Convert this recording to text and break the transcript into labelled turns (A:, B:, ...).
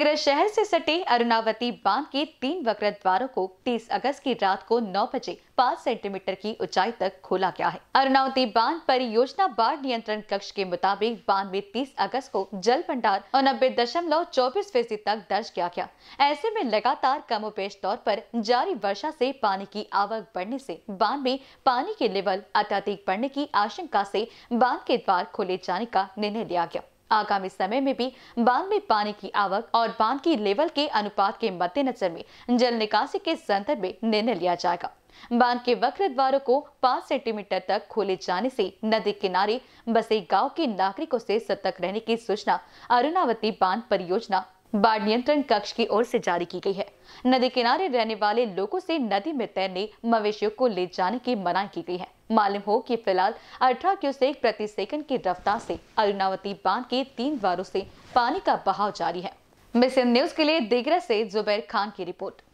A: मेघरज शहर से सटे अरुणावती बांध के तीन वक्र द्वारों को 30 अगस्त की रात को 9 बजे 5 सेंटीमीटर की ऊंचाई तक खोला गया है अरुणावती बांध परियोजना बाढ़ नियंत्रण कक्ष के मुताबिक बांध में 30 अगस्त को जल भंडार और नब्बे दशमलव चौबीस फीसदी तक दर्ज किया गया ऐसे में लगातार कमोपेश तौर पर जारी वर्षा से पानी की आवक बढ़ने से बांध में पानी के लेवल अत्यधिक बढ़ने की आशंका से बांध के द्वार खोले जाने का निर्णय लिया गया आगामी समय में भी बांध में पानी की आवक और बांध की लेवल के अनुपात के मद्देनजर में जल निकासी के संदर्भ में निर्णय लिया जाएगा बांध के वक्र द्वारों को पांच सेंटीमीटर तक खोले जाने से नदी किनारे बसे गांव के नागरिकों से सतर्क रहने की सूचना अरुणावती बांध परियोजना बाढ़ नियंत्रण कक्ष की ओर से जारी की गई है नदी किनारे रहने वाले लोगों से नदी में तैरने मवेशियों को ले जाने की मनाही की गई है मालूम हो कि फिलहाल अठारह क्यूसेक प्रति सेकंड की रफ्तार से अरुणावती बांध के तीन द्वारों से पानी का बहाव जारी है मिशन न्यूज के लिए दिग्रह से जुबैर खान की रिपोर्ट